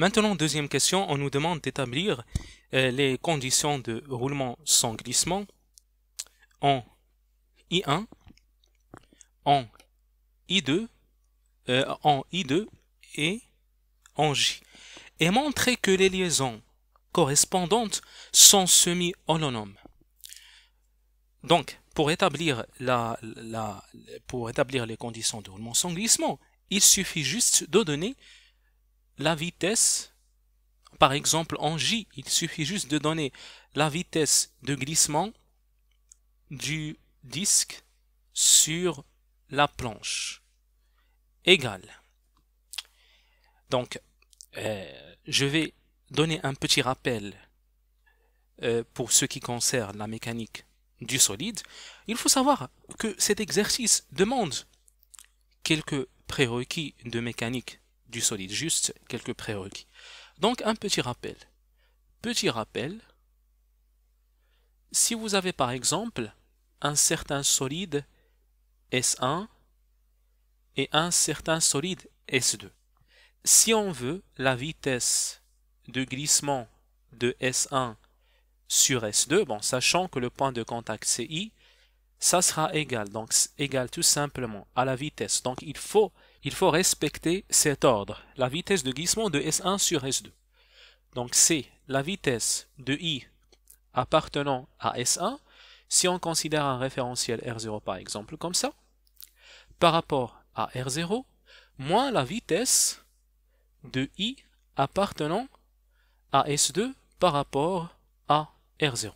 Maintenant, deuxième question, on nous demande d'établir euh, les conditions de roulement sans glissement en I1, en I2, euh, en I2 et en J. Et montrer que les liaisons correspondantes sont semi-holonomes. Donc, pour établir les conditions de roulement sans glissement, il suffit juste de donner la vitesse, par exemple en J, il suffit juste de donner la vitesse de glissement du disque sur la planche égale. Donc, euh, je vais donner un petit rappel euh, pour ce qui concerne la mécanique du solide. Il faut savoir que cet exercice demande quelques prérequis de mécanique du solide, juste quelques prérequis. Donc un petit rappel. Petit rappel, si vous avez par exemple un certain solide S1 et un certain solide S2, si on veut la vitesse de glissement de S1 sur S2, bon, sachant que le point de contact c'est I, ça sera égal, donc égal tout simplement à la vitesse. Donc il faut il faut respecter cet ordre, la vitesse de glissement de S1 sur S2. Donc c'est la vitesse de I appartenant à S1, si on considère un référentiel R0 par exemple comme ça, par rapport à R0, moins la vitesse de I appartenant à S2 par rapport à R0.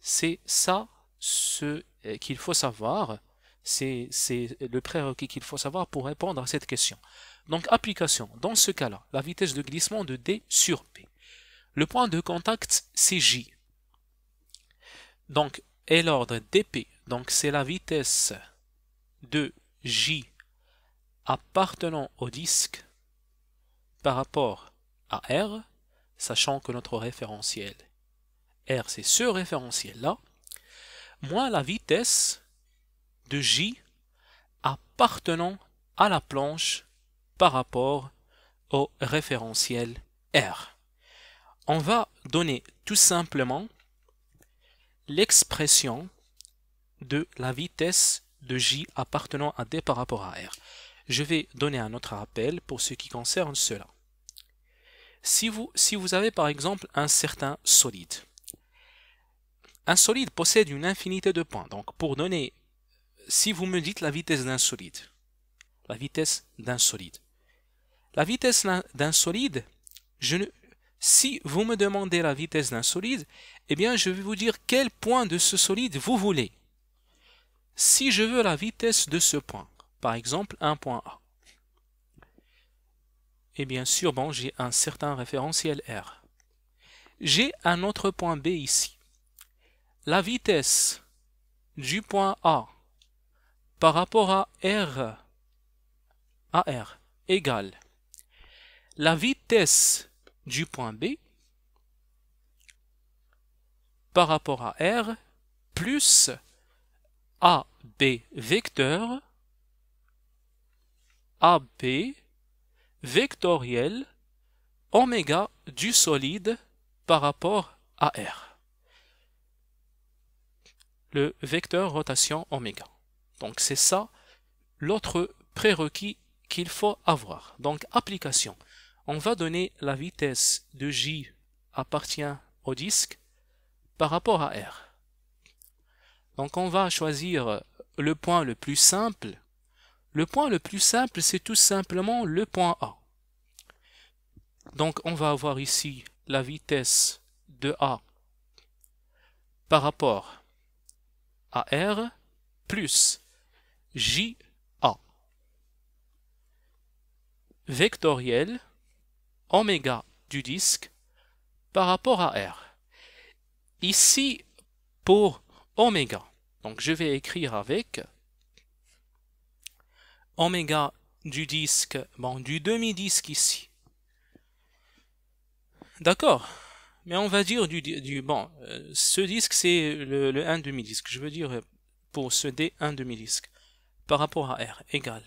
C'est ça ce euh, qu'il faut savoir c'est le prérequis qu'il faut savoir pour répondre à cette question. Donc application, dans ce cas-là, la vitesse de glissement de D sur P. Le point de contact, c'est J. Donc, et l'ordre dp, donc c'est la vitesse de J appartenant au disque par rapport à R, sachant que notre référentiel R, c'est ce référentiel-là, moins la vitesse de J appartenant à la planche par rapport au référentiel R. On va donner tout simplement l'expression de la vitesse de J appartenant à D par rapport à R. Je vais donner un autre rappel pour ce qui concerne cela. Si vous, si vous avez par exemple un certain solide, un solide possède une infinité de points. Donc pour donner si vous me dites la vitesse d'un solide, la vitesse d'un solide, la vitesse d'un solide, je si vous me demandez la vitesse d'un solide, eh bien je vais vous dire quel point de ce solide vous voulez. Si je veux la vitesse de ce point, par exemple un point A, et eh bien sûr, bon, j'ai un certain référentiel R. J'ai un autre point B ici. La vitesse du point A par rapport à R, AR égale la vitesse du point B par rapport à R plus AB vecteur AB vectoriel oméga du solide par rapport à R. Le vecteur rotation oméga. Donc c'est ça l'autre prérequis qu'il faut avoir. Donc application. On va donner la vitesse de J appartient au disque par rapport à R. Donc on va choisir le point le plus simple. Le point le plus simple, c'est tout simplement le point A. Donc on va avoir ici la vitesse de A par rapport à R plus J Vectoriel oméga du disque par rapport à R. Ici, pour oméga, donc je vais écrire avec oméga du disque, bon, du demi-disque ici. D'accord, mais on va dire du, bon, euh, ce disque c'est le, le 1 demi-disque, je veux dire pour ce D 1 demi-disque par rapport à R égale.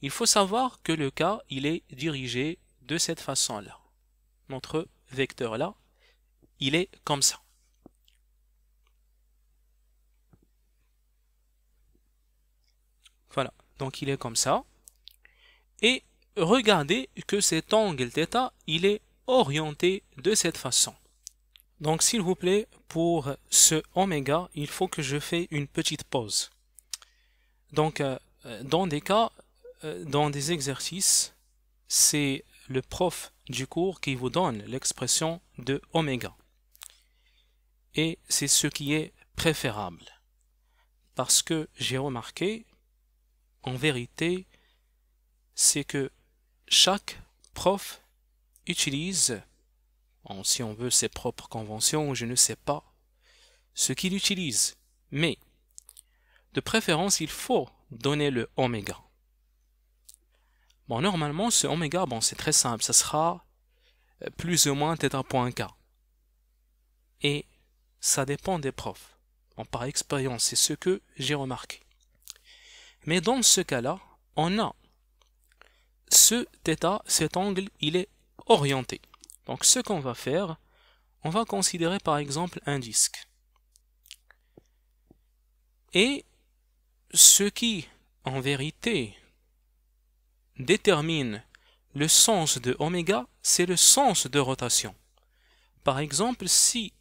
Il faut savoir que le K, il est dirigé de cette façon-là. Notre vecteur-là, il est comme ça. Voilà, donc il est comme ça. Et regardez que cet angle θ, il est orienté de cette façon. Donc s'il vous plaît, pour ce oméga, il faut que je fasse une petite pause. Donc, euh, dans des cas, euh, dans des exercices, c'est le prof du cours qui vous donne l'expression de oméga. Et c'est ce qui est préférable. Parce que j'ai remarqué, en vérité, c'est que chaque prof utilise, si on veut ses propres conventions, je ne sais pas, ce qu'il utilise. Mais de préférence, il faut donner le oméga. Bon, normalement, ce oméga, bon, c'est très simple, ça sera euh, plus ou moins θ.k. Et ça dépend des profs. Bon, par expérience, c'est ce que j'ai remarqué. Mais dans ce cas-là, on a ce θ, cet angle, il est orienté. Donc ce qu'on va faire, on va considérer par exemple un disque. Et ce qui, en vérité, détermine le sens de oméga, c'est le sens de rotation. Par exemple, si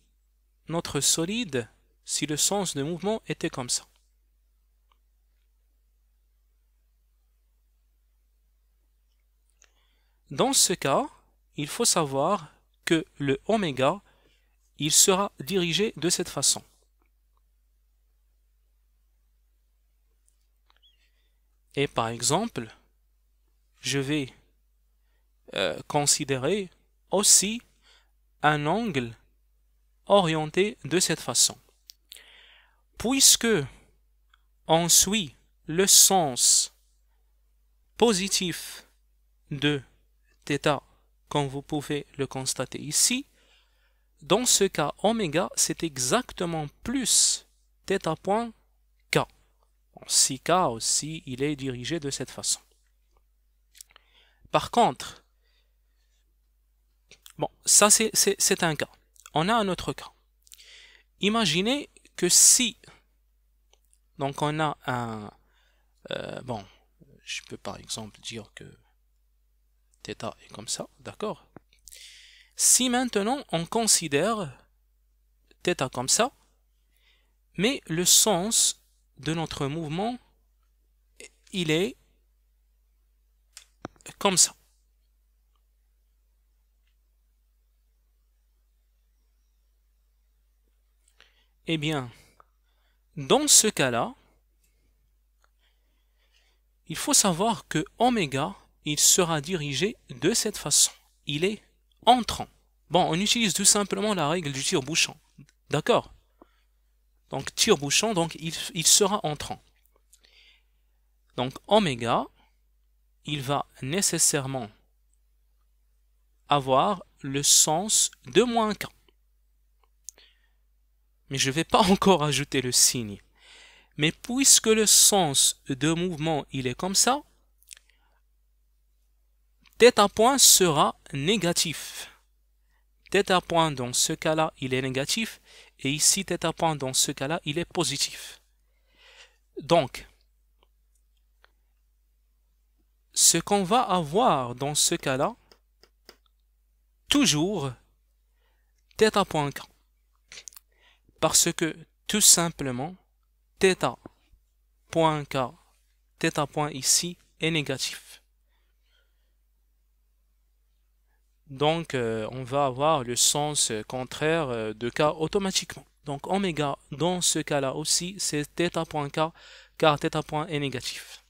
notre solide, si le sens de mouvement était comme ça. Dans ce cas, il faut savoir que le oméga, il sera dirigé de cette façon. Et par exemple, je vais euh, considérer aussi un angle orienté de cette façon. Puisque on suit le sens positif de θ, comme vous pouvez le constater ici, dans ce cas, oméga, c'est exactement plus θ point si cas aussi, il est dirigé de cette façon. Par contre, bon, ça c'est un cas. On a un autre cas. Imaginez que si, donc on a un, euh, bon, je peux par exemple dire que θ est comme ça, d'accord Si maintenant on considère θ comme ça, mais le sens de notre mouvement, il est comme ça. Eh bien, dans ce cas-là, il faut savoir que oméga, il sera dirigé de cette façon. Il est entrant. Bon, on utilise tout simplement la règle du tir bouchon D'accord donc tire-bouchon, donc il, sera entrant. Donc oméga, il va nécessairement avoir le sens de moins K. Mais je ne vais pas encore ajouter le signe. Mais puisque le sens de mouvement il est comme ça, θ point sera négatif. à point dans ce cas-là, il est négatif et ici, θ point, dans ce cas-là, il est positif. Donc, ce qu'on va avoir dans ce cas-là, toujours θ.k. point K. Parce que, tout simplement, θ.k, point K, θ point ici, est négatif. Donc, euh, on va avoir le sens euh, contraire euh, de K automatiquement. Donc, oméga, dans ce cas-là aussi, c'est θ.k, car θ. est négatif.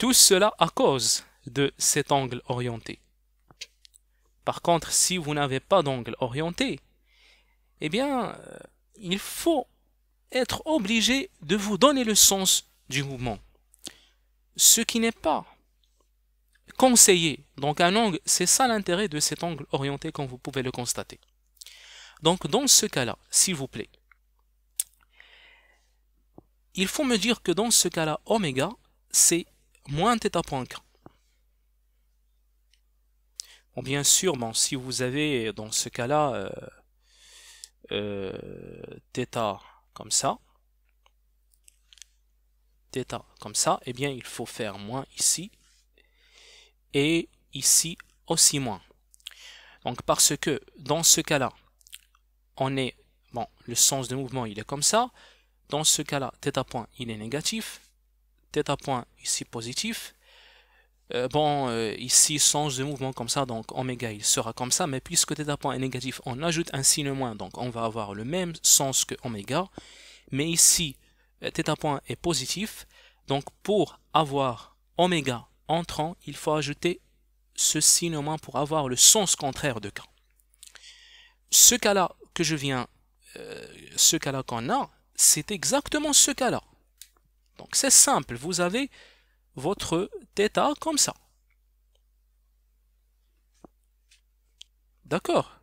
Tout cela à cause de cet angle orienté. Par contre, si vous n'avez pas d'angle orienté, eh bien, il faut être obligé de vous donner le sens du mouvement. Ce qui n'est pas conseiller. Donc un angle, c'est ça l'intérêt de cet angle orienté comme vous pouvez le constater. Donc dans ce cas-là, s'il vous plaît, il faut me dire que dans ce cas-là, oméga, c'est moins θ.k. Bon, bien sûr, si vous avez dans ce cas-là euh, euh comme ça, θ comme ça, eh bien il faut faire moins ici, et ici aussi moins. Donc parce que dans ce cas-là, on est, bon, le sens de mouvement il est comme ça, dans ce cas-là, θ point il est négatif, θ point ici positif, euh, bon, euh, ici, sens de mouvement comme ça, donc oméga, il sera comme ça, mais puisque θ point est négatif, on ajoute un signe moins, donc on va avoir le même sens que oméga, mais ici, θ euh, point est positif, donc pour avoir oméga entrant, il faut ajouter ce signe pour avoir le sens contraire de quand. Ce cas-là que je viens, euh, ce cas-là qu'on a, c'est exactement ce cas-là. Donc c'est simple, vous avez votre θ comme ça. D'accord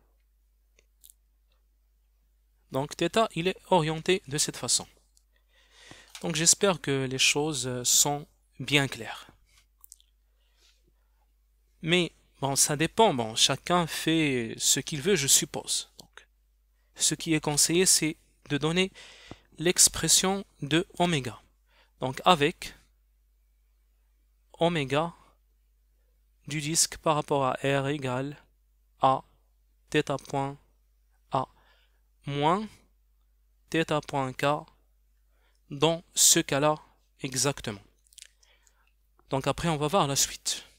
Donc θ, il est orienté de cette façon. Donc j'espère que les choses sont bien claires. Mais bon, ça dépend. Bon, chacun fait ce qu'il veut, je suppose. Donc, ce qui est conseillé, c'est de donner l'expression de oméga. Donc avec oméga du disque par rapport à R égale à θ.a point A moins θ.k point K dans ce cas-là exactement. Donc après on va voir la suite.